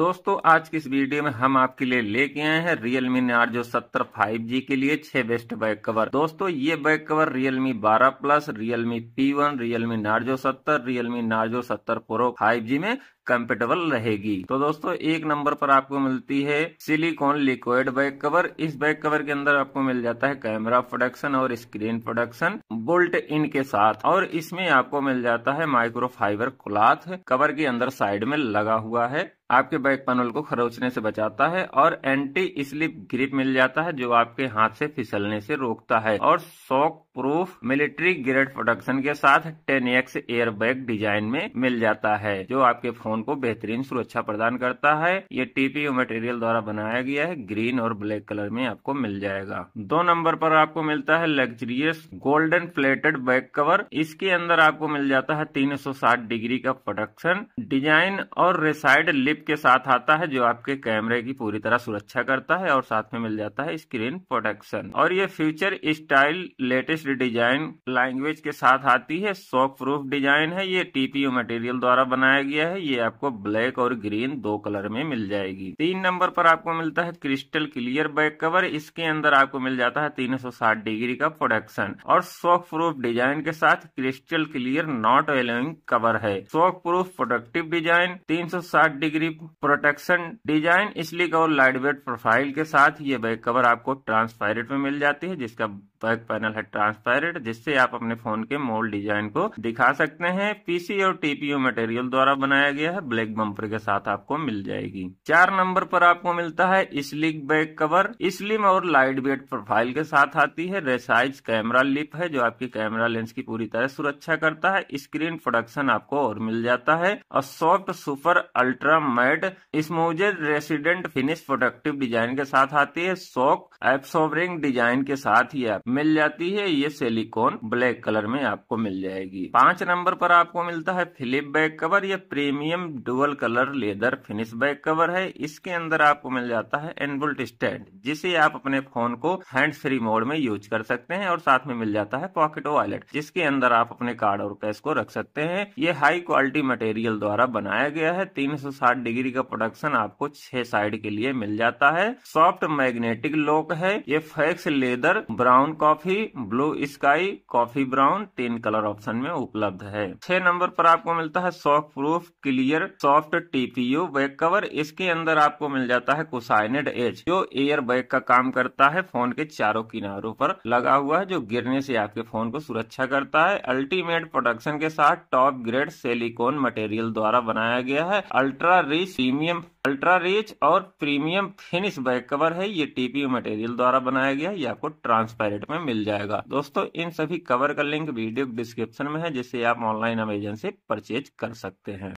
दोस्तों आज की इस वीडियो में हम आपके लिए लेके आए हैं Realme Narzo 70 जी के लिए छह बेस्ट बैक कवर दोस्तों ये back cover Realme 12 plus Realme P1, Realme Narzo 70, Realme Narzo 70 Pro 5G में कम्फर्टेबल रहेगी तो दोस्तों एक नंबर पर आपको मिलती है सिलिकॉन लिक्विड बैक कवर इस बैक कवर के अंदर आपको मिल जाता है कैमरा प्रोडक्शन और स्क्रीन प्रोडक्शन बोल्ट इन के साथ और इसमें आपको मिल जाता है माइक्रो फाइबर क्लॉथ कवर के अंदर साइड में लगा हुआ है आपके बैक पैनल को खरोचने से बचाता है और एंटी स्लिप ग्रिप मिल जाता है जो आपके हाथ से फिसलने से रोकता है और shock proof military grade production के साथ ten X air bag design में मिल जाता है जो आपके फोन को बेहतरीन सुरक्षा प्रदान करता है ये टीपीओ मटेरियल द्वारा बनाया गया है ग्रीन और ब्लैक कलर में आपको मिल जाएगा दो नंबर पर आपको मिलता है luxurious golden plated back cover इसके अंदर आपको मिल जाता है तीन डिग्री का प्रोडक्शन डिजाइन और रेसाइड लिप किट के साथ आता है जो आपके कैमरे की पूरी तरह सुरक्षा करता है और साथ में मिल जाता है स्क्रीन प्रोटेक्शन और ये future style latest design language के साथ आती है शॉक प्रूफ डिजाइन है ये टीपीयू मटेरियल द्वारा बनाया गया है ये आपको ब्लैक और ग्रीन दो कलर में मिल जाएगी तीन नंबर पर आपको मिलता है क्रिस्टल क्लियर बैक कवर इसके अंदर आपको मिल जाता है 360 डिग्री का प्रोडक्शन और शॉक प्रूफ डिजाइन के साथ crystal clear not yellowing cover है shock proof productive design 360 degree sleep protection design slick और लाइट वेट प्रोफाइल के साथ ये बैक कवर आपको ट्रांसपेरेंट में मिल जाती है जिसका बैक पैनल है ट्रांसपेरेंट जिससे आप अपने फोन के मोल्ड डिजाइन को दिखा सकते हैं पीसी और टीपीयू मटेरियल द्वारा बनाया गया है ब्लैक बम्पर के साथ आपको मिल जाएगी चार नंबर पर आपको मिलता है स्लिक बैक कवर स्लिम और लाइट वेट प्रोफाइल के साथ आती है रेसाइज कैमरा लिप है जो आपकी कैमरा लेंस की पूरी तरह सुरक्षा करता है स्क्रीन प्रोडक्शन आपको और मिल जाता है और soft super ultra matte smudge resistant finish productive design के साथ आती है सॉक एब्सोर्बिंग डिजाइन के साथ ही आप मिल जाती है ये सिलिकॉन ब्लैक कलर में आपको मिल जाएगी पांच नंबर पर आपको मिलता है फिलिप बैक कवर ये premium dual colour leather finish back cover है इसके अंदर आपको मिल जाता है एनबुल्ट स्टैंड जिसे आप अपने फोन को हैंड फ्री मोड में यूज कर सकते हैं और साथ में मिल जाता है पॉकेट वॉलेट जिसके अंदर आप अपने कार्ड और कैश को रख सकते हैं ये हाई क्वालिटी मटेरियल द्वारा बनाया गया है तीन सौ साठ कैटेगरी का प्रोडक्शन आपको छह साइड के लिए मिल जाता है सॉफ्ट मैग्नेटिक लोक है ये faux leather brown coffee blue sky coffee brown तीन कलर ऑप्शन में उपलब्ध है छह नंबर पर आपको मिलता है shock proof clear soft TPU back cover इसके अंदर आपको मिल जाता है कुसाइनेड एज जो एयर बैग का काम करता है फोन के चारों किनारों पर लगा हुआ है जो गिरने से आपके फोन को सुरक्षा करता है अल्टीमेट प्रोडक्शन के साथ टॉप ग्रेड सिलिकॉन मटेरियल द्वारा बनाया गया है ultra rich premium ultra rich और प्रीमियम फिनिश बैक कवर है ये टीपी मटेरियल द्वारा बनाया गया ये आपको ट्रांसपेरेंट में मिल जाएगा दोस्तों इन सभी कवर का लिंक वीडियो डिस्क्रिप्शन में है जिसे आप ऑनलाइन अमेजन से परचेज कर सकते हैं